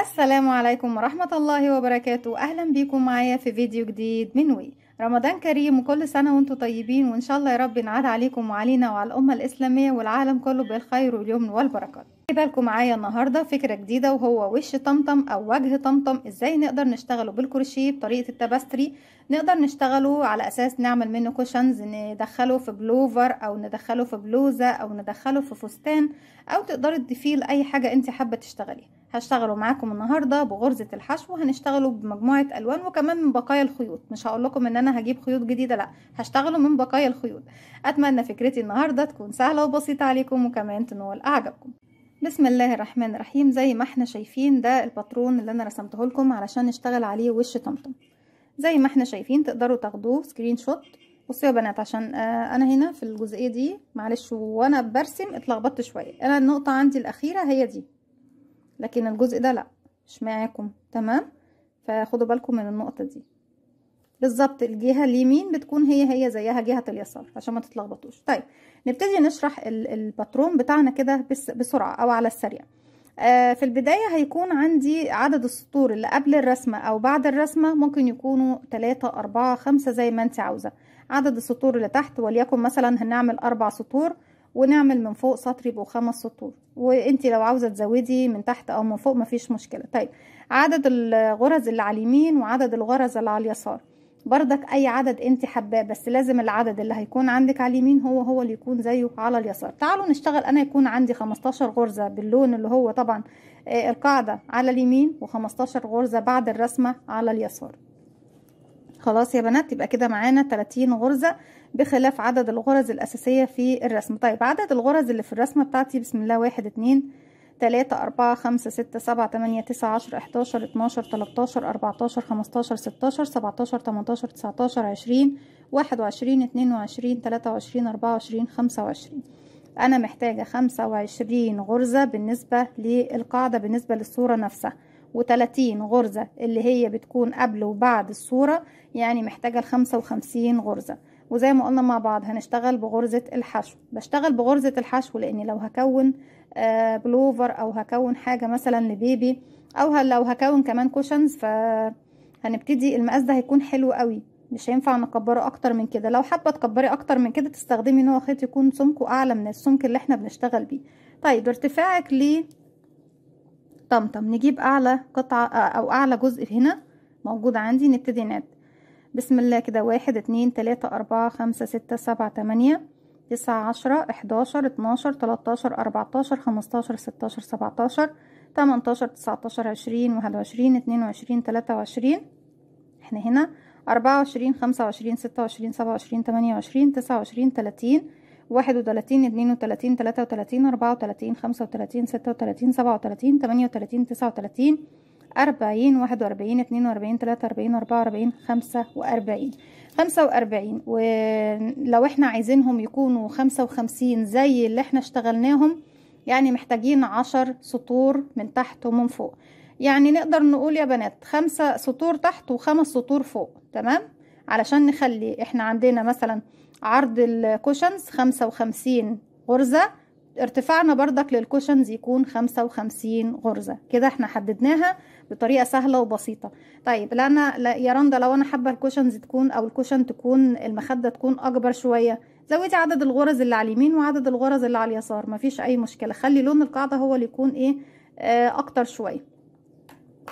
السلام عليكم ورحمة الله وبركاته أهلا بيكم معايا في فيديو جديد من وي رمضان كريم وكل سنة وانتم طيبين وإن شاء الله يا رب ينعاد عليكم وعلينا وعلى الأمة الإسلامية والعالم كله بالخير واليمن والبركات بالكم معايا النهاردة فكرة جديدة وهو وش طمطم أو وجه طمطم إزاي نقدر نشتغله بالكروشيه بطريقة التبستري نقدر نشتغله على أساس نعمل منه كوشنز ندخله في بلوفر أو ندخله في بلوزة أو ندخله في فستان أو تقدري تضيفيه لأي حاجة أنت حابة تشتغليها هشتغله معاكم النهاردة بغرزة الحشو هنشتغلوا بمجموعة ألوان وكمان من بقايا الخيوط مش هقول لكم ان انا هجيب خيوط جديدة لا هشتغله من بقايا الخيوط اتمنى فكرتي النهاردة تكون سهلة وبسيطة عليكم وكمان تنول اعجابكم بسم الله الرحمن الرحيم زي ما احنا شايفين ده الباترون اللي انا رسمته لكم علشان نشتغل عليه وش طمطم زي ما احنا شايفين تقدروا تاخدوه سكرين شوت بصوا يا بنات عشان آه، انا هنا في الجزئيه دي معلش وانا برسم اتلخبطت شويه انا النقطه عندي الاخيره هي دي لكن الجزء ده لا مش معاكم تمام فخدوا بالكم من النقطه دي بالظبط الجهه اليمين بتكون هي هي زيها جهه اليسار عشان ما تتلخبطوش طيب نبتدي نشرح الباترون بتاعنا كده بسرعه او على السريع آه، في البداية هيكون عندي عدد السطور اللي قبل الرسمة أو بعد الرسمة ممكن يكونوا تلاتة اربعة خمسة زي ما أنت عاوزة عدد السطور اللي تحت وليكن مثلا هنعمل أربع سطور ونعمل من فوق سطر يبقوا خمس سطور وانت لو عاوزه تزودي من تحت او من فوق مفيش مشكله طيب عدد الغرز اللي على اليمين وعدد الغرز اللي على اليسار بردك اي عدد انت حباه بس لازم العدد اللي هيكون عندك على اليمين هو هو اللي يكون زيه على اليسار تعالوا نشتغل انا يكون عندي 15 غرزه باللون اللي هو طبعا آه، القاعده على اليمين و15 غرزه بعد الرسمه على اليسار خلاص يا بنات يبقى كده معانا 30 غرزة بخلاف عدد الغرز الأساسية في الرسمة طيب عدد الغرز اللي في الرسمة بتاعتي بسم الله واحد اتنين تلاتة أربعة خمسة ستة سبعة تمانية تسعة عشر احداشر اتناشر تلاتاشر أربعتاشر خمستاشر ستاشر سبعتاشر تمنتاشر تسعتاشر عشرين واحد وعشرين اتنين وعشرين تلاتة وعشرين أربعة وعشرين خمسة وعشرين أنا محتاجة خمسة وعشرين غرزة بالنسبة للقاعدة بالنسبة للصورة نفسها وتلاتين غرزة اللي هي بتكون قبل وبعد الصورة يعني محتاجة الخمسة وخمسين غرزة وزي ما قلنا مع بعض هنشتغل بغرزة الحشو بشتغل بغرزة الحشو لان لو هكون آه، بلوفر او هكون حاجة مثلا لبيبي او لو هكون كمان كوشنز فهنبتدي المقاس ده هيكون حلو قوي مش هينفع نكبره اكتر من كده لو حابة تكبري اكتر من كده تستخدمي نوع خيط يكون سمكه اعلى من السمك اللي احنا بنشتغل بيه طيب ارتفاعك ليه طمطم نجيب اعلى قطعة او اعلى جزء هنا موجود عندي نبتدي نعد بسم الله كده واحد اتنين تلاتة اربعة خمسة ستة سبعة تمانية تسعة عشرة احداشر اتناشر تلاتاشر اربعتاشر خمستاشر ستاشر سبعتاشر تمنتاشر تسعتاشر عشرين واحد وعشرين اتنين وعشرين تلاتة وعشرين احنا هنا اربعة وعشرين خمسة وعشرين ستة وعشرين سبعة وعشرين تمانية وعشرين تسعة وعشرين تلاتين واحد وتلاتين اتنين وتلاتين تلاتة وتلاتين أربعة وتلاتين خمسة وتلاتين ستة وتلاتين سبعة وتلاتين تمانية وتلاتين تسعة وتلاتين أربعين واحد وأربعين اتنين وأربعين تلاتة وأربعين أربعة وأربعين خمسة وأربعين خمسة وأربعين ولو احنا عايزينهم يكونوا خمسة وخمسين زي اللي احنا اشتغلناهم يعني محتاجين عشر سطور من تحت ومن فوق يعني نقدر نقول يا بنات خمسة سطور تحت وخمس سطور فوق تمام علشان نخلي احنا عندنا مثلا عرض الكوشنز خمسة وخمسين غرزة ارتفاعنا بردك للكوشنز يكون خمسة وخمسين غرزة كده احنا حددناها بطريقة سهلة وبسيطة طيب لا يا رندا لو انا حابة الكوشنز تكون او الكوشن تكون المخدة تكون اكبر شوية زودي عدد الغرز اللي على اليمين وعدد الغرز اللي على اليسار مفيش اي مشكلة خلي لون القاعدة هو اللي يكون ايه آه اكتر شوية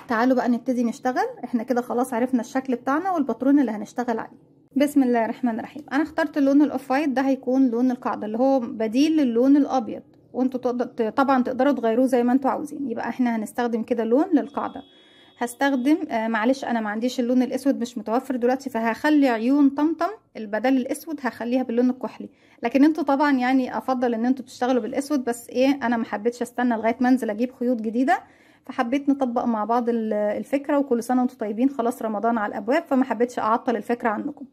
تعالوا بقى نبتدي نشتغل احنا كده خلاص عرفنا الشكل بتاعنا والباترون اللي هنشتغل عليه بسم الله الرحمن الرحيم انا اخترت اللون الاوف وايت ده هيكون لون القاعده اللي هو بديل للون الابيض وانتوا تقدر طبعا تقدروا تغيروه زي ما انتوا عاوزين يبقى احنا هنستخدم كده لون للقاعده هستخدم آه معلش انا ما عنديش اللون الاسود مش متوفر دلوقتي فهخلي عيون طمطم البدل الاسود هخليها باللون الكحلي لكن انتوا طبعا يعني افضل ان انتوا تشتغلوا بالاسود بس ايه انا ما حبيتش استنى لغايه ما انزل اجيب خيوط جديده فحبيت نطبق مع بعض الفكره وكل سنه وانتوا طيبين خلاص رمضان على الابواب فما حبيتش اعطل الفكره عنكم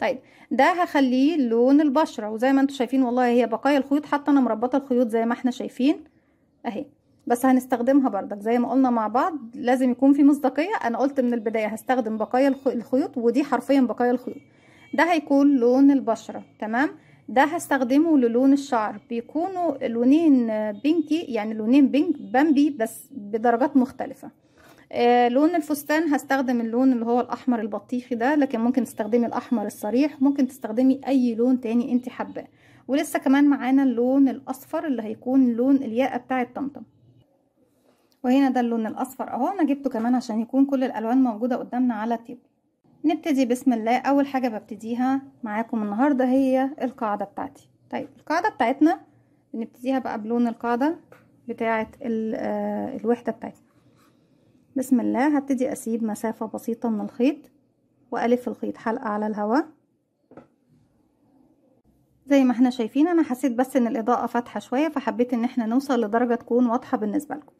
طيب ده هخليه لون البشرة وزي ما انتم شايفين والله هي بقايا الخيوط حتى انا مربطة الخيوط زي ما احنا شايفين اهي بس هنستخدمها بردك زي ما قلنا مع بعض لازم يكون في مصداقية انا قلت من البداية هستخدم بقايا الخيوط ودي حرفيا بقايا الخيوط ده هيكون لون البشرة تمام ده هستخدمه للون الشعر بيكونوا لونين بينكي يعني لونين بينك بامبي بس بدرجات مختلفة آه، لون الفستان هستخدم اللون اللي هو الاحمر البطيخي ده لكن ممكن تستخدمي الاحمر الصريح ممكن تستخدمي اي لون تاني انت حباه ولسه كمان معانا اللون الاصفر اللي هيكون لون الياقه بتاع طمطم وهنا ده اللون الاصفر اهو انا جبته كمان عشان يكون كل الالوان موجوده قدامنا على التيبل نبتدي بسم الله اول حاجه ببتديها معاكم النهارده هي القاعده بتاعتي طيب القاعده بتاعتنا بنبتديها بقى بلون القاعده بتاعه آه، الوحده بتاعتنا بسم الله هبتدي اسيب مسافة بسيطة من الخيط والف الخيط حلقة على الهواء زي ما احنا شايفين انا حسيت بس ان الاضاءة فاتحة شوية فحبيت ان احنا نوصل لدرجة تكون واضحة بالنسبة لكم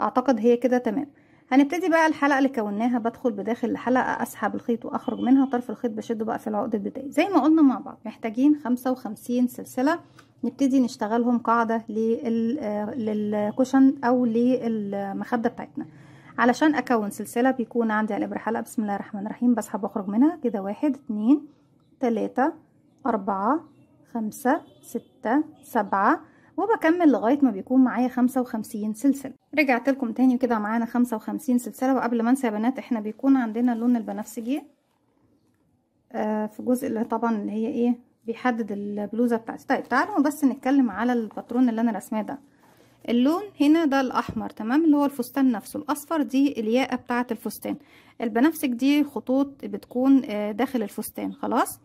اعتقد هي كده تمام هنبتدي بقى الحلقة اللي كوناها بدخل بداخل الحلقة اسحب الخيط واخرج منها طرف الخيط بشده بقى في العقد البداية زي ما قلنا مع بعض محتاجين 55 سلسلة نبتدي نشتغلهم قاعدة آه، للكوشن او للمخدة بتاعتنا علشان اكون سلسله بيكون عندي على الابره حلقه بسم الله الرحمن الرحيم بسحب واخرج منها كده واحد اتنين تلاته اربعه خمسه سته سبعه وبكمل لغايه ما بيكون معايا 55 سلسله رجعت لكم تاني كده معانا 55 سلسله وقبل ما انسى يا بنات احنا بيكون عندنا اللون البنفسجي آه في جزء اللي طبعا اللي هي ايه بيحدد البلوزه بتاعتي طيب تعالوا بس نتكلم على الباترون اللي انا رسماه ده اللون هنا ده الاحمر تمام اللي هو الفستان نفسه الاصفر دي الياقه بتاعه الفستان البنفسج دي خطوط بتكون آه، داخل الفستان خلاص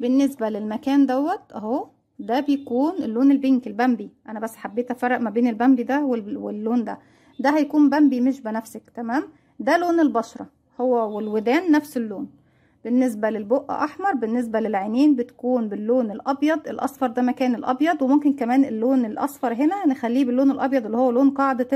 بالنسبه للمكان دوت اهو ده بيكون اللون البينك البامبي انا بس حبيت افرق ما بين البامبي ده واللون ده ده هيكون بامبي مش بنفسج تمام ده لون البشره هو والودان نفس اللون بالنسبة للبق أحمر بالنسبة للعينين بتكون باللون الأبيض الأصفر ده مكان الأبيض وممكن كمان اللون الأصفر هنا نخليه باللون الأبيض اللي هو لون قاعدة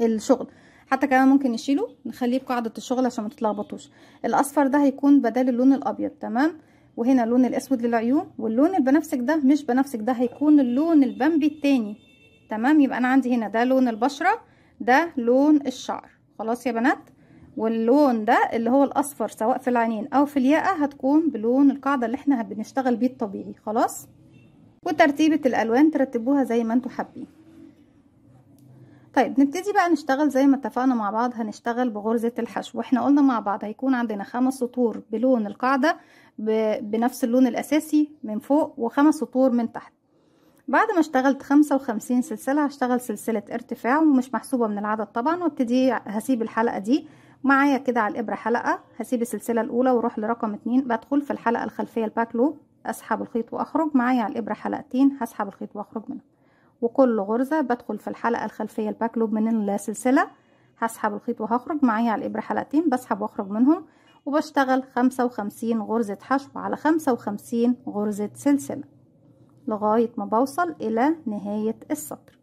الشغل حتى كمان ممكن نشيله نخليه بقاعدة الشغل عشان ما تتلخبطوش الأصفر ده هيكون بدال اللون الأبيض تمام وهنا اللون الأسود للعيون واللون البنفسج ده مش بنفسج ده هيكون اللون البمبي التاني تمام يبقى أنا عندي هنا ده لون البشرة ده لون الشعر خلاص يا بنات واللون ده اللي هو الاصفر سواء في العينين او في الياقه هتكون بلون القاعده اللي احنا بنشتغل بيه الطبيعي خلاص وترتيبه الالوان ترتبوها زي ما انتوا حابين طيب نبتدي بقى نشتغل زي ما اتفقنا مع بعض هنشتغل بغرزه الحشو واحنا قلنا مع بعض هيكون عندنا خمس سطور بلون القاعده بنفس اللون الاساسي من فوق وخمس سطور من تحت بعد ما اشتغلت خمسة وخمسين سلسلة هشتغل سلسلة ارتفاع ومش محسوبة من العدد طبعا وابتدي هسيب الحلقة دي معايا كده على الابره حلقه هسيب السلسله الاولى واروح لرقم اتنين بدخل في الحلقه الخلفيه الباك لوب اسحب الخيط واخرج معايا على الابره حلقتين هسحب الخيط واخرج منه وكل غرزه بدخل في الحلقه الخلفيه الباك لوب من السلسله هسحب الخيط وهخرج معايا على الابره حلقتين بسحب واخرج منهم وبشتغل خمسة وخمسين غرزة حشو على خمسة وخمسين غرزة سلسلة لغاية ما بوصل إلى نهاية السطر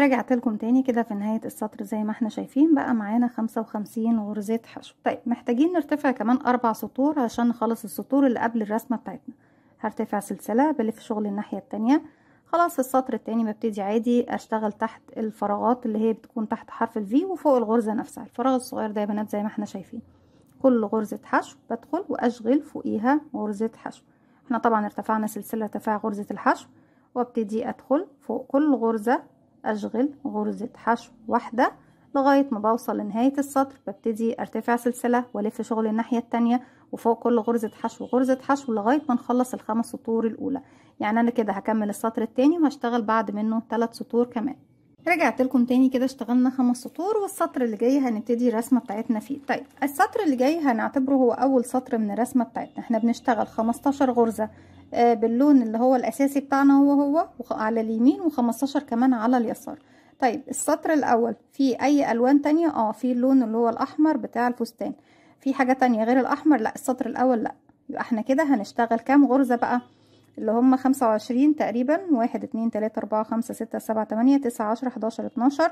رجعت لكم تاني كده في نهاية السطر زي ما احنا شايفين بقى معانا خمسة وخمسين غرزة حشو طيب محتاجين نرتفع كمان اربع سطور عشان نخلص السطور اللي قبل الرسمة بتاعتنا هرتفع سلسلة بلف شغل الناحية التانية خلاص السطر التاني ببتدي عادي اشتغل تحت الفراغات اللي هي بتكون تحت حرف الفي وفوق الغرزة نفسها الفراغ الصغير ده يا بنات زي ما احنا شايفين كل غرزة حشو بدخل واشغل فوقيها غرزة حشو احنا طبعا ارتفعنا سلسلة ارتفاع غرزة الحشو وابتدي ادخل فوق كل غرزة أشغل غرزة حشو واحدة لغاية ما بوصل لنهاية السطر ببتدي أرتفع سلسلة وألف شغل الناحية الثانيه وفوق كل غرزة حشو غرزة حشو لغاية ما نخلص الخمس سطور الأولى يعني أنا كده هكمل السطر الثاني وهشتغل بعد منه ثلاث سطور كمان رجعت لكم تاني كده اشتغلنا خمس سطور والسطر اللي جاي هنبتدي الرسمه بتاعتنا فيه طيب السطر اللي جاي هنعتبره هو اول سطر من الرسمه بتاعتنا احنا بنشتغل خمستاشر غرزه آه، باللون اللي هو الاساسي بتاعنا هو هو على اليمين و15 كمان على اليسار طيب السطر الاول في اي الوان تانية اه في اللون اللي هو الاحمر بتاع الفستان في حاجه تانية غير الاحمر لا السطر الاول لا يبقى احنا كده هنشتغل كام غرزه بقى اللي هم 25 تقريبا 1 2 3 4 5 6 7 8 9 10 11 12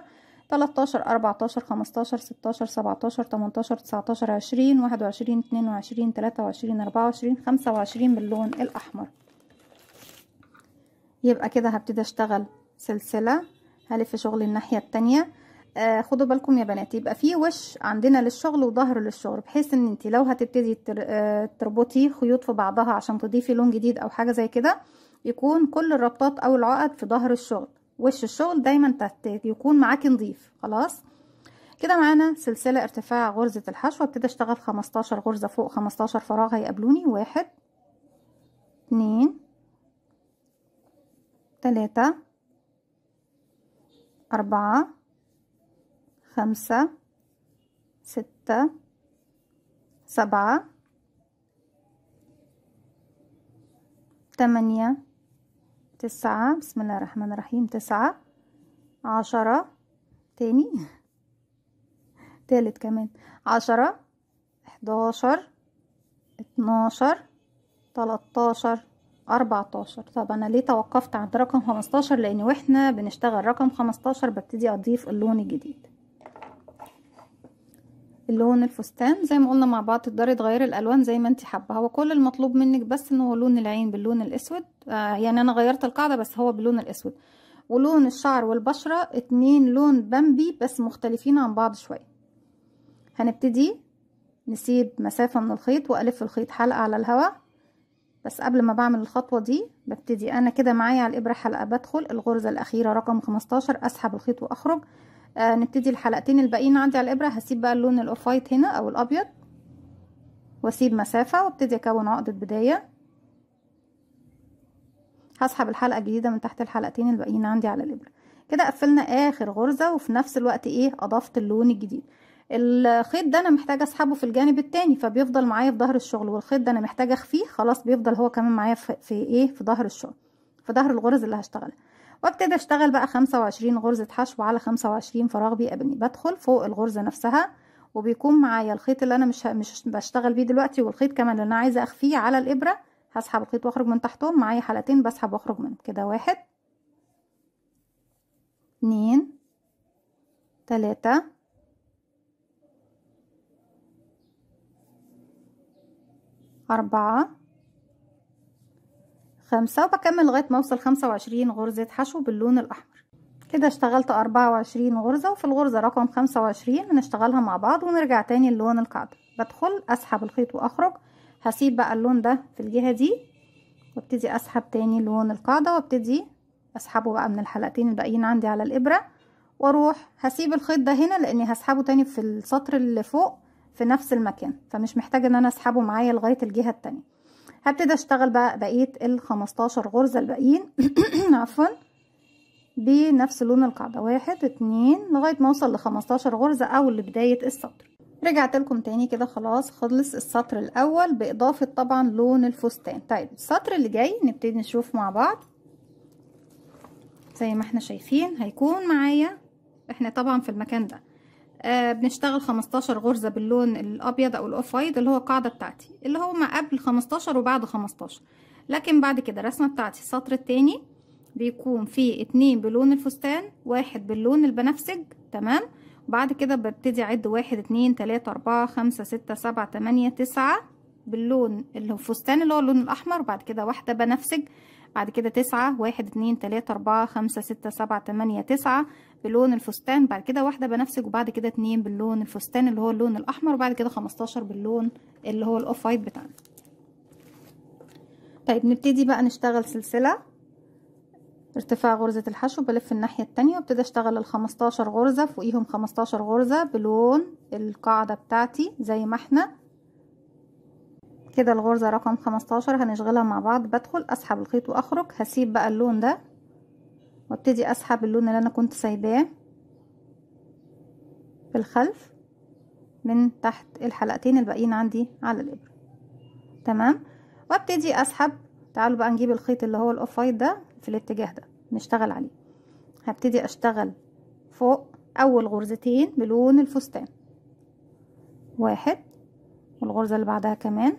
13 14 15 16 17 18 19 20 21 22 23 24 25 باللون الأحمر يبقى كده هبتدي أشتغل سلسلة هلف شغل الناحية الثانيه آه خدوا بالكم يا بنات يبقى في وش عندنا للشغل وظهر للشغل بحيث ان انت لو هتبتدي آه، تربطي خيوط في بعضها عشان تضيفي لون جديد او حاجه زي كده يكون كل الربطات او العقد في ظهر الشغل وش الشغل دايما يكون معاك نظيف خلاص كده معانا سلسلة ارتفاع غرزة الحشوة ابتدي اشتغل خمستاشر غرزة فوق خمستاشر فراغ هيقابلوني واحد اتنين تلاتة أربعة خمسة ستة سبعة تمانية تسعة بسم الله الرحمن الرحيم تسعة عشرة تاني تالت كمان عشرة احداشر اتناشر تلاتاشر أربعتاشر طب أنا ليه توقفت عند رقم خمستاشر لأن واحنا بنشتغل رقم خمستاشر ببتدي أضيف اللون الجديد اللون الفستان زي ما قلنا مع بعض تقدري تغيري الالوان زي ما انت حابه هو كل المطلوب منك بس ان هو لون العين باللون الاسود آه يعني انا غيرت القاعده بس هو باللون الاسود ولون الشعر والبشره اتنين لون بامبي بس مختلفين عن بعض شويه هنبتدي نسيب مسافه من الخيط والف الخيط حلقه على الهواء بس قبل ما بعمل الخطوه دي ببتدي انا كده معايا على الابره حلقه بدخل الغرزه الاخيره رقم 15 اسحب الخيط واخرج آه نبتدي الحلقتين الباقيين عندي على الابره هسيب بقى اللون الاوف وايت هنا او الابيض واسيب مسافه وابتدي اكون عقده بدايه هسحب الحلقه الجديده من تحت الحلقتين الباقيين عندي على الابره كده قفلنا اخر غرزه وفي نفس الوقت ايه اضفت اللون الجديد الخيط ده انا محتاجه اسحبه في الجانب التاني فبيفضل معايا في ظهر الشغل والخيط ده انا محتاجه اخفيه خلاص بيفضل هو كمان معايا في, في ايه في ظهر الشغل في ظهر الغرز اللي هشتغلها وابتدي اشتغل بقى 25 غرزة حشو على 25 فراغ بيقابلني بدخل فوق الغرزة نفسها وبيكون معايا الخيط اللي انا مش مش بشتغل بيه دلوقتي والخيط كمان اللي انا عايزه اخفيه على الابره هسحب الخيط واخرج من تحتهم معايا حلقتين بسحب واخرج منهم كده واحد اتنين تلاتة أربعة خمسة وبكمل لغاية ما اوصل خمسة وعشرين غرزة حشو باللون الأحمر كده اشتغلت أربعة وعشرين غرزة وفي الغرزة رقم خمسة وعشرين هنشتغلها مع بعض ونرجع تاني للون القاعدة بدخل أسحب الخيط وأخرج هسيب بقى اللون ده في الجهة دي وابتدي أسحب تاني لون القاعدة وابتدي أسحبه بقى من الحلقتين الباقيين عندي على الإبرة واروح هسيب الخيط ده هنا لاني هسحبه تاني في السطر اللي فوق في نفس المكان فمش محتاجه ان انا اسحبه معايا لغايه الجهه التانيه هبتدي اشتغل بقى بقيه ال 15 غرزه الباقيين عفوا بنفس لون القاعده واحد اتنين لغايه ما اوصل ل 15 غرزه او لبدايه السطر رجعت لكم تاني كده خلاص خلص السطر الاول باضافه طبعا لون الفستان طيب السطر اللي جاي نبتدي نشوف مع بعض زي ما احنا شايفين هيكون معايا احنا طبعا في المكان ده آه بنشتغل 15 غرزة باللون الأبيض أو الأوف وايد اللي هو القاعدة بتاعتي اللي هو ما قبل 15 وبعد 15 لكن بعد كده الرسمة بتاعتي السطر التاني بيكون فيه اتنين بلون الفستان واحد باللون البنفسج تمام بعد كده ببتدي أعد واحد اتنين تلاتة أربعة خمسة ستة سبعة تمانية تسعة باللون الفستان اللي هو اللون الأحمر بعد كده واحدة بنفسج بعد كده تسعة واحد اتنين تلاتة أربعة خمسة ستة سبعة تمانية تسعة بلون الفستان بعد كده واحده بنفسج وبعد كده اتنين باللون الفستان اللي هو اللون الاحمر وبعد كده 15 باللون اللي هو الاوف وايت بتاعنا طيب نبتدي بقى نشتغل سلسله ارتفاع غرزه الحشو بلف الناحيه التانية وابتدي اشتغل ال15 غرزه فوقيهم 15 غرزه بلون القاعده بتاعتي زي ما احنا كده الغرزة رقم 15 هنشغلها مع بعض بدخل اسحب الخيط واخرج هسيب بقى اللون ده وابتدي اسحب اللون اللي انا كنت سايباه في الخلف من تحت الحلقتين الباقيين عندي على الابره تمام وابتدي اسحب تعالوا بقى نجيب الخيط اللي هو الاوف وايت ده في الاتجاه ده نشتغل عليه هبتدي اشتغل فوق اول غرزتين بلون الفستان واحد والغرزه اللي بعدها كمان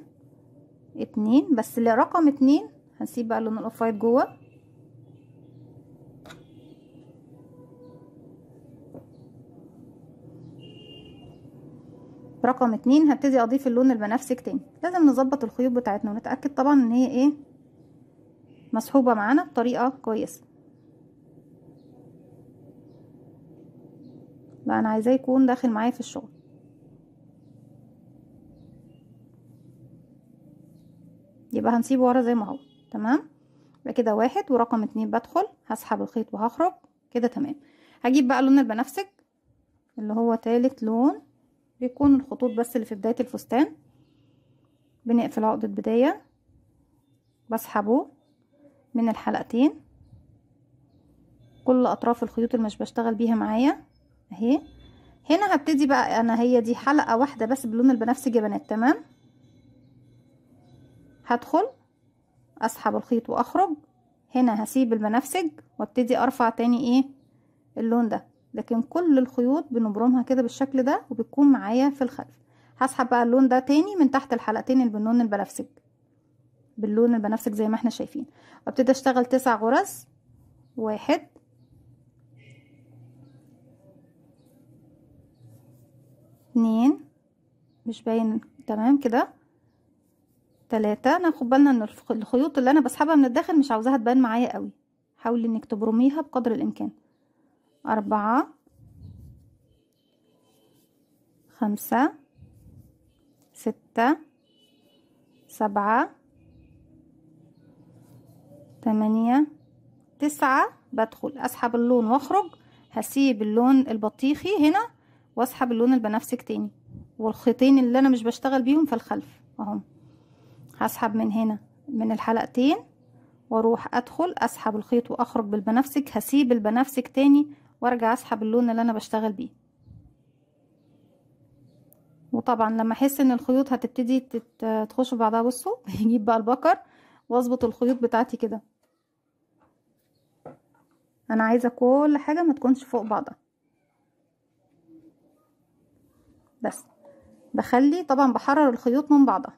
اتنين بس لرقم اتنين هنسيب بقى اللون الاوف وايت جوه رقم اتنين هبتدي اضيف اللون البنفسج تاني لازم نظبط الخيوط بتاعتنا ونتاكد طبعا ان هي ايه مصحوبه معانا بطريقه كويسه لا انا عايزاه يكون داخل معايا في الشغل يبقى هنسيبه ورا زي ما هو تمام يبقى كده واحد ورقم اتنين بدخل هسحب الخيط وهخرج كده تمام هجيب بقى لون البنفسج اللي هو تالت لون بيكون الخطوط بس اللي في بداية الفستان بنقفل عقدة بداية بسحبه من الحلقتين كل اطراف الخيوط اللي مش بشتغل بيها معايا اهي هنا هبتدي بقى انا هي دي حلقة واحدة بس بلون البنفسجي يا بنات تمام هدخل اسحب الخيط واخرج هنا هسيب البنفسج وابتدي ارفع تاني ايه اللون ده لكن كل الخيوط بنبرمها كده بالشكل ده وبتكون معايا في الخلف هسحب بقى اللون ده تاني من تحت الحلقتين اللي باللون البنفسج باللون البنفسج زي ما احنا شايفين وابتدي اشتغل تسع غرز واحد اتنين مش باين تمام كده تلاتة ناخد بالنا ان الخيوط اللي انا بسحبها من الداخل مش عاوزاها تبان معايا قوي حاولي انك تبرميها بقدر الامكان أربعة خمسة ستة سبعة تمانية تسعة بدخل أسحب اللون وأخرج هسيب اللون البطيخي هنا وأسحب اللون البنفسج تاني والخيطين اللي أنا مش بشتغل بيهم في الخلف أهم هسحب من هنا من الحلقتين واروح ادخل اسحب الخيط واخرج بالبنفسج هسيب البنفسج تاني وارجع اسحب اللون اللي انا بشتغل بيه وطبعا لما احس ان الخيوط هتبتدي تخش في بعضها بصوا هجيب بقى البكر واظبط الخيوط بتاعتي كده انا عايزه كل حاجه ما تكونش فوق بعضها بس بخلي طبعا بحرر الخيوط من بعضها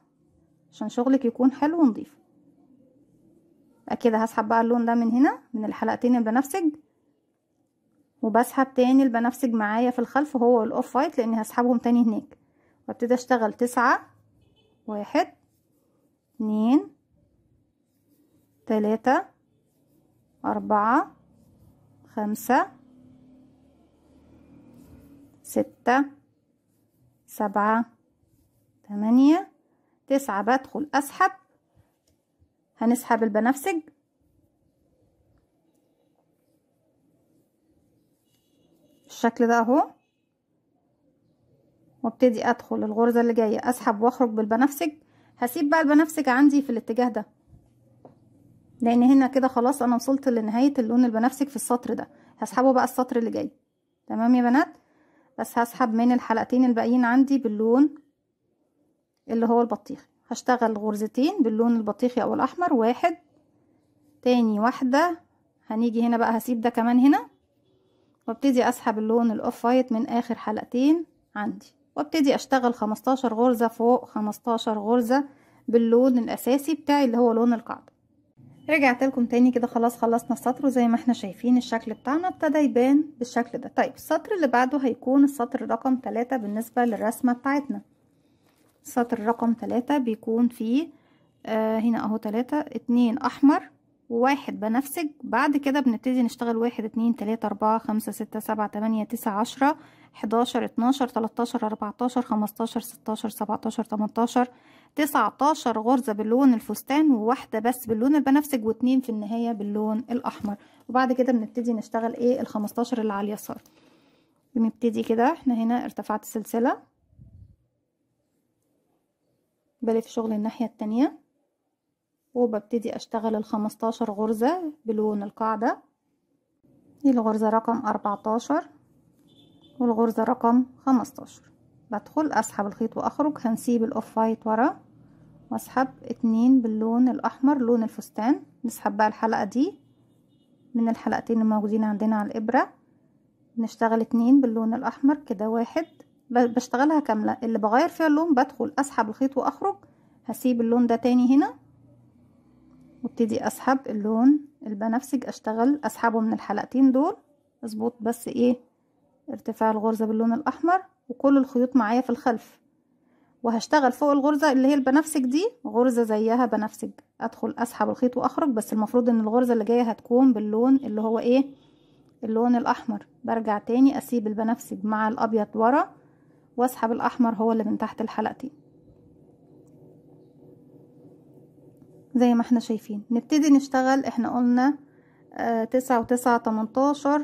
عشان شغلك يكون حلو ونضيف كده هسحب بقى اللون ده من هنا من الحلقتين البنفسج وبسحب تاني البنفسج معايا في الخلف هو الاوف وايت لاني هسحبهم تاني هناك وابتدي اشتغل تسعة واحد اتنين تلاتة أربعة خمسة ستة سبعة تمانية تسعة بدخل أسحب هنسحب البنفسج بالشكل ده اهو وابتدي ادخل الغرزة اللي جاية اسحب واخرج بالبنفسج هسيب بقى البنفسج عندي في الاتجاه ده لان هنا كده خلاص انا وصلت لنهاية اللون البنفسج في السطر ده هسحبه بقى السطر اللي جاي تمام يا بنات بس هسحب من الحلقتين الباقيين عندي باللون اللي هو البطيخي هشتغل غرزتين باللون البطيخي او الاحمر واحد تاني واحدة هنيجي هنا بقى هسيب ده كمان هنا وابتدي اسحب اللون الاوف وايت من اخر حلقتين عندي وابتدي اشتغل 15 غرزة فوق 15 غرزة باللون الاساسي بتاعي اللي هو لون القاعدة رجعت لكم تاني كده خلاص خلصنا السطر وزي ما احنا شايفين الشكل بتاعنا ابتدى يبان بالشكل ده طيب السطر اللي بعده هيكون السطر رقم 3 بالنسبة للرسمة بتاعتنا السطر رقم 3 بيكون فيه آه هنا اهو 3 اتنين احمر وواحد بنفسج بعد كده بنبتدي نشتغل واحد اتنين تلاتة اربعة خمسة ستة سبعة تمانية تسعة عشرة حداشر اتناشر تلاتاشر اربعتاشر خمستاشر ستاشر سبعتاشر تمنتاشر تسعتاشر غرزة باللون الفستان وواحدة بس باللون البنفسج واتنين في النهاية باللون الاحمر وبعد كده بنبتدي نشتغل ايه الخمستاشر اللي على اليسار بنبتدي كده احنا هنا ارتفعت السلسلة بلف شغل الناحية التانية وببتدي أشتغل الخمستاشر غرزة بلون القاعدة دي الغرزة رقم أربعتاشر والغرزة رقم خمستاشر بدخل أسحب الخيط وأخرج هنسيب الأوف وايت ورا وأسحب اتنين باللون الأحمر لون الفستان نسحب بقى الحلقة دي من الحلقتين الموجودين عندنا على الإبرة نشتغل اتنين باللون الأحمر كده واحد بشتغلها كاملة اللي بغير فيها اللون بدخل أسحب الخيط وأخرج هسيب اللون ده تاني هنا وابتدي اسحب اللون البنفسج اشتغل اسحبه من الحلقتين دول اظبط بس ايه ارتفاع الغرزة باللون الاحمر وكل الخيوط معايا في الخلف وهشتغل فوق الغرزة اللي هي البنفسج دي غرزة زيها بنفسج ادخل اسحب الخيط واخرج بس المفروض ان الغرزة اللي جاية هتكون باللون اللي هو ايه اللون الاحمر برجع تاني اسيب البنفسج مع الابيض ورا واسحب الاحمر هو اللي من تحت الحلقتين زي ما احنا شايفين نبتدي نشتغل احنا قلنا آه، تسعة وتسعة تمنتاشر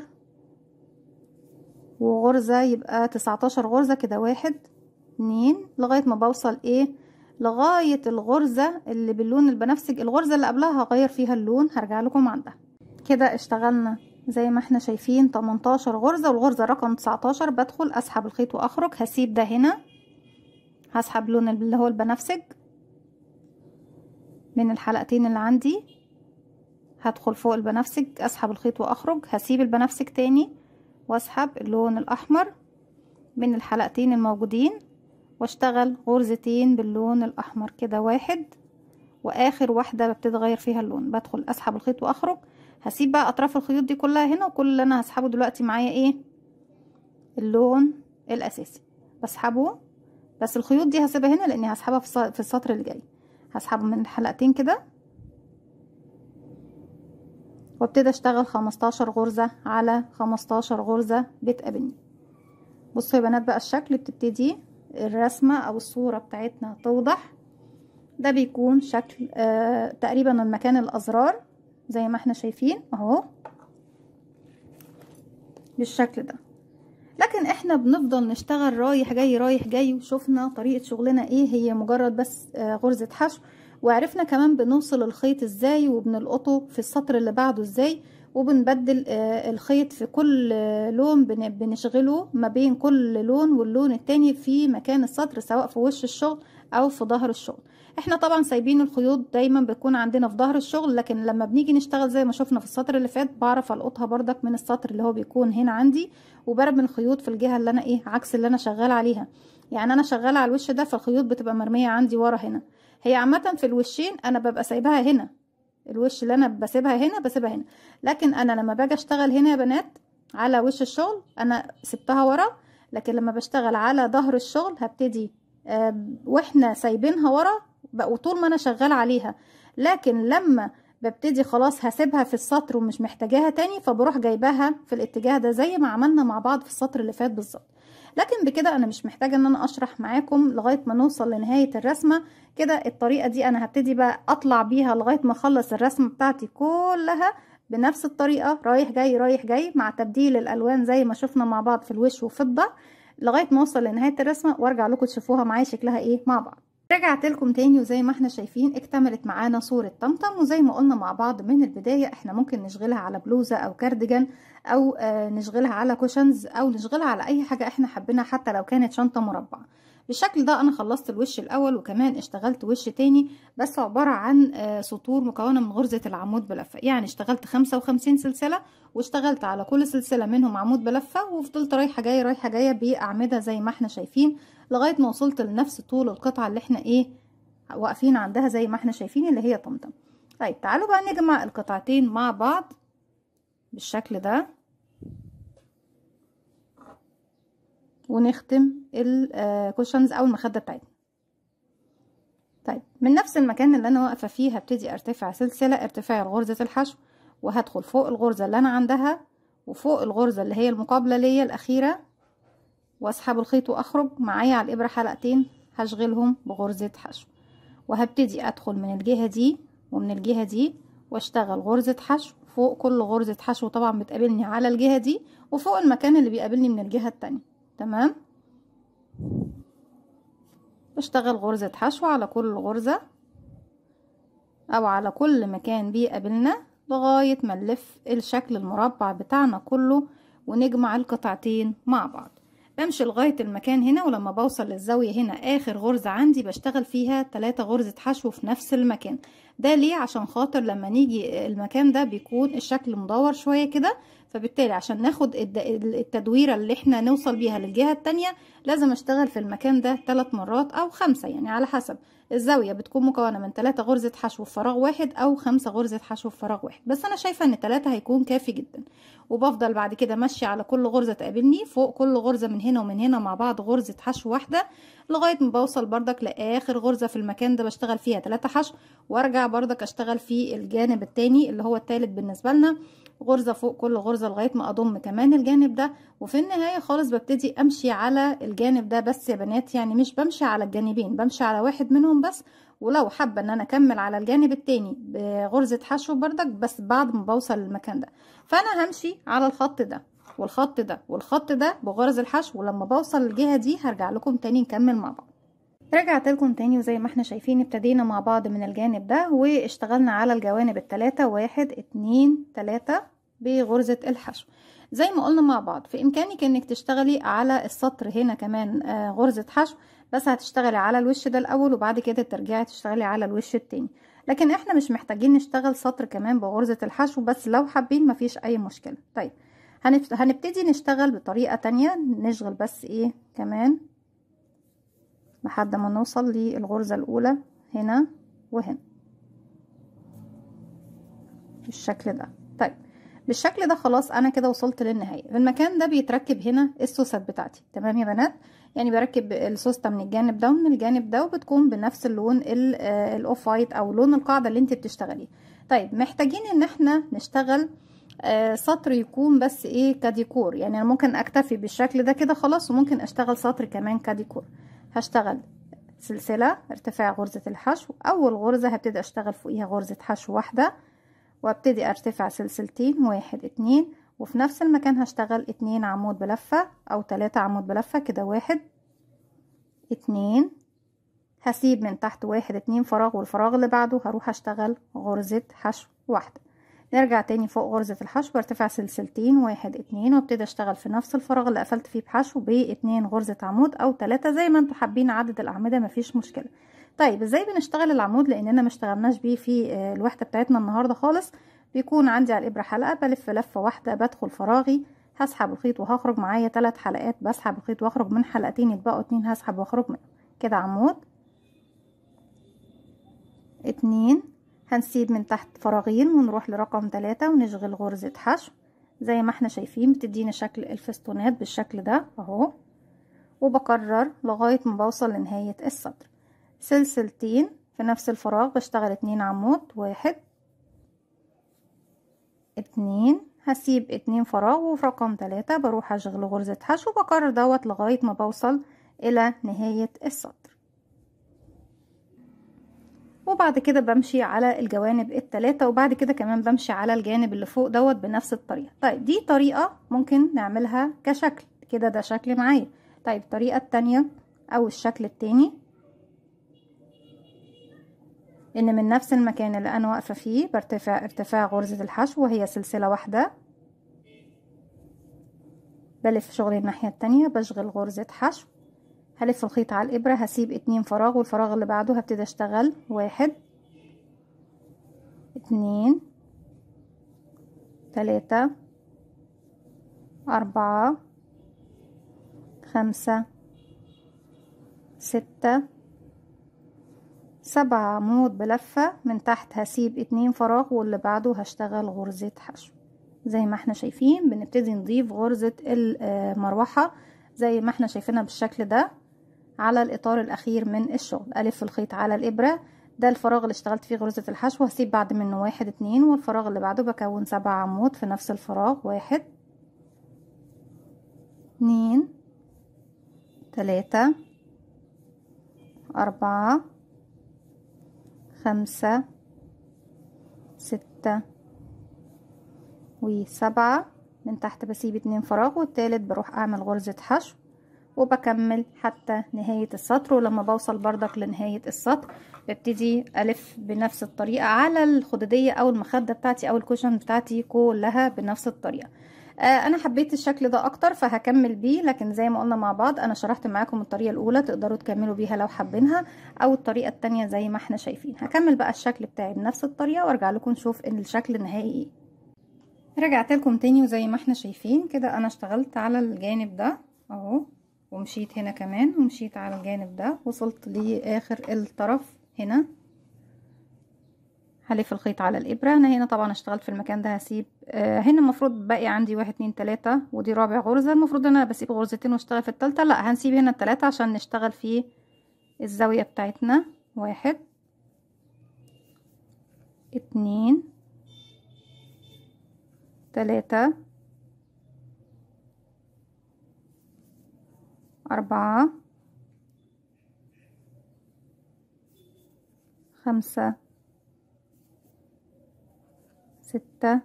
وغرزة يبقى تسعتاشر غرزة كده واحد اتنين لغاية ما بوصل ايه لغاية الغرزة اللي باللون البنفسج الغرزة اللي قبلها هغير فيها اللون هرجع لكم عندها كده اشتغلنا زي ما احنا شايفين تمنتاشر غرزة والغرزة رقم تسعتاشر بدخل اسحب الخيط واخرج هسيب ده هنا هسحب لون اللي هو البنفسج من الحلقتين اللي عندي هدخل فوق البنفسج اسحب الخيط واخرج هسيب البنفسج تاني واسحب اللون الاحمر من الحلقتين الموجودين واشتغل غرزتين باللون الاحمر كده واحد واخر واحده بتتغير فيها اللون بدخل اسحب الخيط واخرج هسيب بقى اطراف الخيوط دي كلها هنا وكل اللي انا هسحبه دلوقتي معايا ايه اللون الاساسي بسحبه بس الخيوط دي هسيبها هنا لاني هسحبها في السطر اللي جاي هسحبه من الحلقتين كده وابتدي اشتغل خمستاشر غرزة على خمستاشر غرزة بتقابلني بصوا يا بنات بقى الشكل بتبتدي الرسمة او الصورة بتاعتنا توضح ده بيكون شكل آه تقريبا المكان الازرار زي ما احنا شايفين اهو بالشكل ده لكن احنا بنفضل نشتغل رايح جاي رايح جاي وشوفنا طريقة شغلنا ايه هي مجرد بس آه، غرزة حشو وعرفنا كمان بنوصل الخيط ازاي وبنلقطه في السطر اللي بعده ازاي وبنبدل آه، الخيط في كل آه، لون بنشغله ما بين كل لون واللون التاني في مكان السطر سواء في وش الشغل او في ظهر الشغل احنا طبعا سايبين الخيوط دايما بتكون عندنا في ظهر الشغل لكن لما بنيجي نشتغل زي ما شفنا في السطر اللي فات بعرف القطها بردك من السطر اللي هو بيكون هنا عندي وبرمي الخيوط في الجهه اللي انا ايه عكس اللي انا شغال عليها يعني انا شغاله على الوش ده فالخيوط بتبقى مرميه عندي ورا هنا هي عامه في الوشين انا ببقى سايباها هنا الوش اللي انا بسيبها هنا بسيبها هنا لكن انا لما باجي اشتغل هنا يا بنات على وش الشغل انا سبتها ورا لكن لما بشتغل على ظهر الشغل هبتدي واحنا سايبينها ورا وطول ما انا شغال عليها لكن لما ببتدي خلاص هسيبها في السطر ومش محتاجاها تاني فبروح جايباها في الاتجاه ده زي ما عملنا مع بعض في السطر اللي فات بالظبط لكن بكده انا مش محتاجه ان انا اشرح معاكم لغايه ما نوصل لنهايه الرسمه كده الطريقه دي انا هبتدي بقى اطلع بيها لغايه ما اخلص الرسمه بتاعتي كلها بنفس الطريقه رايح جاي رايح جاي مع تبديل الالوان زي ما شفنا مع بعض في الوش وفي لغايه ما اوصل لنهايه الرسمه وارجع لكم تشوفوها معايا شكلها ايه مع بعض رجعت لكم تاني وزي ما احنا شايفين اكتملت معانا صورة طمطم وزي ما قلنا مع بعض من البداية احنا ممكن نشغلها على بلوزة او كارديجان او اه نشغلها على كوشنز او نشغلها على اي حاجة احنا حابينها حتى لو كانت شنطة مربعة بالشكل ده انا خلصت الوش الاول وكمان اشتغلت وش تاني بس عبارة عن اه سطور مكونة من غرزة العمود بلفة يعني اشتغلت خمسة وخمسين سلسلة واشتغلت على كل سلسلة منهم عمود بلفة وفضلت رايحة جاية رايحة جاية باعمدة زي ما احنا شايفين لغاية ما وصلت لنفس طول القطعة اللي احنا ايه واقفين عندها زي ما احنا شايفين اللي هي طمطم طيب تعالوا بقى نجمع القطعتين مع بعض بالشكل ده ونختم الكوشنز آه، او المخدة بتاعتنا طيب من نفس المكان اللي انا واقفة فيه هبتدي ارتفع سلسلة ارتفاع غرزة الحشو وهدخل فوق الغرزة اللي انا عندها وفوق الغرزة اللي هي المقابلة ليا الأخيرة واسحب الخيط واخرج معايا على الابره حلقتين هشغلهم بغرزه حشو وهبتدي ادخل من الجهه دي ومن الجهه دي واشتغل غرزه حشو فوق كل غرزه حشو طبعا بتقابلني على الجهه دي وفوق المكان اللي بيقابلني من الجهه التانية تمام اشتغل غرزه حشو على كل غرزه او على كل مكان بيقابلنا لغايه ما نلف الشكل المربع بتاعنا كله ونجمع القطعتين مع بعض بمشي لغاية المكان هنا ولما بوصل للزاوية هنا آخر غرزة عندي بشتغل فيها تلاتة غرزة حشو في نفس المكان ده ليه عشان خاطر لما نيجي المكان ده بيكون الشكل مدور شوية كده فبالتالي عشان ناخد التدويرة اللي احنا نوصل بيها للجهة التانية لازم اشتغل في المكان ده ثلاث مرات او خمسة يعني على حسب الزاوية بتكون مكونة من ثلاثة غرزة حشو في فراغ واحد او خمسة غرزة حشو في فراغ واحد بس انا شايفة ان ثلاثة هيكون كافي جدا وبفضل بعد كده ماشي على كل غرزة تقابلني فوق كل غرزة من هنا ومن هنا مع بعض غرزة حشو واحدة لغاية ما بوصل بردك لاخر غرزة في المكان ده بشتغل فيها ثلاثة حشو وارجع بردك اشتغل في الجانب التاني اللي هو التالت بالنسبة لنا غرزة فوق كل غرزة لغاية ما اضم كمان الجانب ده وفي النهاية خالص ببتدي امشي على الجانب ده بس يا بنات يعني مش بمشي على الجانبين بمشي على واحد منهم بس ولو حابة ان انا اكمل على الجانب التاني بغرزة حشو بردك بس بعد ما بوصل للمكان ده فانا همشي على الخط ده والخط ده والخط ده بغرز الحشو ولما بوصل الجهة دي هرجع لكم تاني نكمل مع بعض رجعت لكم تاني وزي ما احنا شايفين ابتدينا مع بعض من الجانب ده واشتغلنا على الجوانب التلاتة واحد اتنين تلاتة بغرزة الحشو زي ما قلنا مع بعض في امكانك انك تشتغلي على السطر هنا كمان آه، غرزة حشو بس هتشتغلي على الوش ده الاول وبعد كده ترجعي تشتغلي على الوش التاني لكن احنا مش محتاجين نشتغل سطر كمان بغرزة الحشو بس لو حابين مفيش اي مشكلة طيب هنبتدي نشتغل بطريقة تانية نشغل بس ايه كمان لحد ما نوصل للغرزة الأولى هنا وهنا بالشكل ده طيب بالشكل ده خلاص انا كده وصلت للنهايه في المكان ده بيتركب هنا السوسات بتاعتي تمام يا بنات يعني بركب السوسته من الجانب ده ومن الجانب ده وبتكون بنفس اللون آه، الاوف وايت او لون القاعده اللي انت بتشتغليه طيب محتاجين ان احنا نشتغل آه سطر يكون بس ايه كديكور يعني انا ممكن اكتفي بالشكل ده كده خلاص وممكن اشتغل سطر كمان كديكور هشتغل سلسلة ارتفاع غرزة الحشو أول غرزة هبتدي أشتغل فوقيها غرزة حشو واحدة وابتدي أرتفع سلسلتين واحد اتنين وفي نفس المكان هشتغل اتنين عمود بلفة أو تلاتة عمود بلفة كده واحد اتنين هسيب من تحت واحد اتنين فراغ والفراغ اللي بعده هروح أشتغل غرزة حشو واحدة نرجع تاني فوق غرزة الحشو ارتفع سلسلتين واحد اتنين وابتدي اشتغل في نفس الفراغ اللي قفلت فيه بحشو باتنين غرزة عمود او تلاتة زي ما انتوا حابين عدد الاعمدة مفيش مشكلة طيب ازاي بنشتغل العمود لاننا ما اشتغلناش بيه في آه، الوحدة بتاعتنا النهاردة خالص بيكون عندي على الابرة حلقة بلف لفة واحدة بدخل فراغي هسحب الخيط وهخرج معايا تلات حلقات بسحب الخيط واخرج من حلقتين يتبقوا اتنين هسحب واخرج منهم كده عمود اتنين هنسيب من تحت فراغين ونروح لرقم ثلاثة ونشغل غرزة حشو زي ما احنا شايفين بتدينا شكل الفستونات بالشكل ده اهو وبكرر لغاية ما بوصل لنهاية السطر سلسلتين في نفس الفراغ بشتغل اتنين عمود واحد اتنين هسيب اتنين فراغ وفي رقم تلاتة بروح اشغل غرزة حشو وبكرر دوت لغاية ما بوصل الى نهاية السطر وبعد كده بمشي على الجوانب الثلاثة وبعد كده كمان بمشي على الجانب اللي فوق دوت بنفس الطريقة طيب دي طريقة ممكن نعملها كشكل كده ده شكل معايا طيب الطريقة التانية او الشكل التاني ان من نفس المكان اللي انا واقفة فيه برتفع ارتفاع غرزة الحشو وهي سلسلة واحدة بلف شغلي الناحية التانية بشغل غرزة حشو هلف الخيط على الإبرة هسيب اتنين فراغ والفراغ اللي بعده هبتدي أشتغل واحد اتنين تلاتة أربعة خمسة ستة سبعة عمود بلفة من تحت هسيب اتنين فراغ واللي بعده هشتغل غرزة حشو زي ما احنا شايفين بنبتدي نضيف غرزة المروحة زي ما احنا شايفينها بالشكل ده على الإطار الأخير من الشغل ألف الخيط على الإبرة ده الفراغ اللي اشتغلت فيه غرزة الحشو هسيب بعد منه واحد اتنين والفراغ اللي بعده بكون سبع عمود في نفس الفراغ واحد اتنين تلاتة أربعة خمسة ستة وسبعة من تحت بسيب اتنين فراغ والتالت بروح أعمل غرزة حشو وبكمل حتى نهاية السطر ولما بوصل بردك لنهاية السطر ببتدي ألف بنفس الطريقة على الخدودية أو المخدة بتاعتي أو الكوشن بتاعتي كلها بنفس الطريقة آه انا حبيت الشكل ده اكتر فهكمل بيه لكن زي ما قلنا مع بعض انا شرحت معاكم الطريقه الاولى تقدروا تكملوا بيها لو حابينها او الطريقه التانية زي ما احنا شايفين هكمل بقى الشكل بتاعي بنفس الطريقه وارجع لكم نشوف ان الشكل النهائي ايه رجعت لكم تاني وزي ما احنا شايفين كده انا اشتغلت على الجانب ده اهو ومشيت هنا كمان ومشيت على الجانب ده وصلت لاخر الطرف هنا هلف الخيط على الابره انا هنا طبعا اشتغلت في المكان ده هسيب آه هنا المفروض باقي عندي واحد اتنين تلاته ودي رابع غرزه المفروض ان انا بسيب غرزتين واشتغل في التالته لا هنسيب هنا التلاته عشان نشتغل في الزاويه بتاعتنا واحد اتنين تلاته أربعة خمسة ستة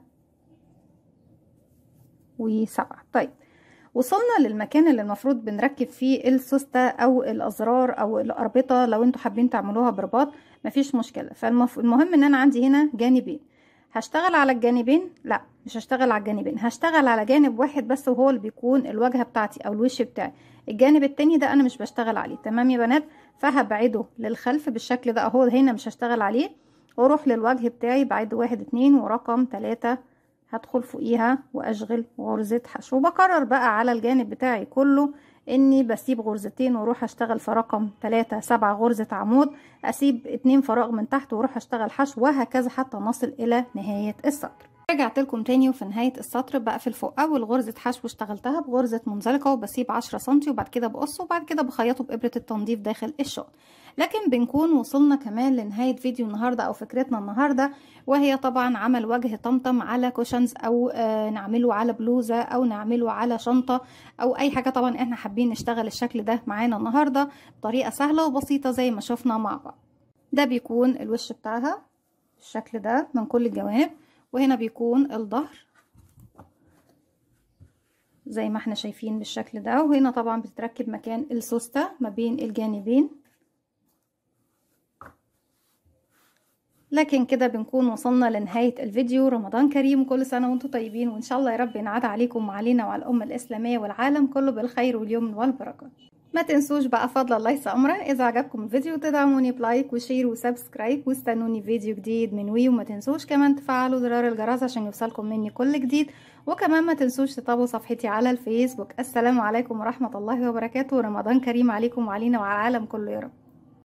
وسبعة طيب وصلنا للمكان اللي المفروض بنركب فيه السوستة او الازرار او الاربطة لو انتوا حابين تعملوها برباط مفيش مشكلة فالمهم ان انا عندي هنا جانبين هشتغل على الجانبين لا مش هشتغل على الجانبين هشتغل على جانب واحد بس وهو اللي بيكون الواجهه بتاعتي او الوش بتاعي الجانب التاني ده انا مش بشتغل عليه تمام يا بنات فهبعده للخلف بالشكل ده اهو هنا مش هشتغل عليه واروح للوجه بتاعي بعد واحد اتنين ورقم تلاتة هدخل فوقيها واشغل غرزة حشو وبكرر بقى على الجانب بتاعي كله اني بسيب غرزتين واروح اشتغل في رقم 3 7 غرزة عمود اسيب اتنين فراغ من تحت واروح اشتغل حشو وهكذا حتى نصل الى نهاية السطر رجعت لكم تاني وفي نهاية السطر بقفل فوق أول غرزة حشو اشتغلتها بغرزة منزلقة وبسيب 10 سنتي وبعد كده بقص وبعد كده بخيطه بإبرة التنظيف داخل الشغل لكن بنكون وصلنا كمان لنهاية فيديو النهاردة أو فكرتنا النهاردة وهي طبعا عمل وجه طمطم على كوشنز أو آه، نعمله على بلوزة أو نعمله على شنطة أو أي حاجة طبعا احنا حابين نشتغل الشكل ده معانا النهاردة بطريقة سهلة وبسيطة زي ما شفنا مع بعض ده بيكون الوش بتاعها الشكل ده من كل الجوانب وهنا بيكون الظهر زي ما احنا شايفين بالشكل ده وهنا طبعا بتتركب مكان السوستة ما بين الجانبين لكن كده بنكون وصلنا لنهاية الفيديو رمضان كريم كل سنة وانتم طيبين وان شاء الله يا رب ينعاد عليكم وعلينا وعلى الأمة الإسلامية والعالم كله بالخير واليمن والبركة ما تنسوش بقى فضل الله يسأمرا إذا عجبكم الفيديو تدعموني بلايك وشير وسبسكرايب واستنوني فيديو جديد من وي وما تنسوش كمان تفعلوا زرار الجرس عشان يوصلكم مني كل جديد وكمان ما تنسوش تتابعوا صفحتي على الفيسبوك السلام عليكم ورحمة الله وبركاته رمضان كريم عليكم وعلينا وعلى العالم كله يا رب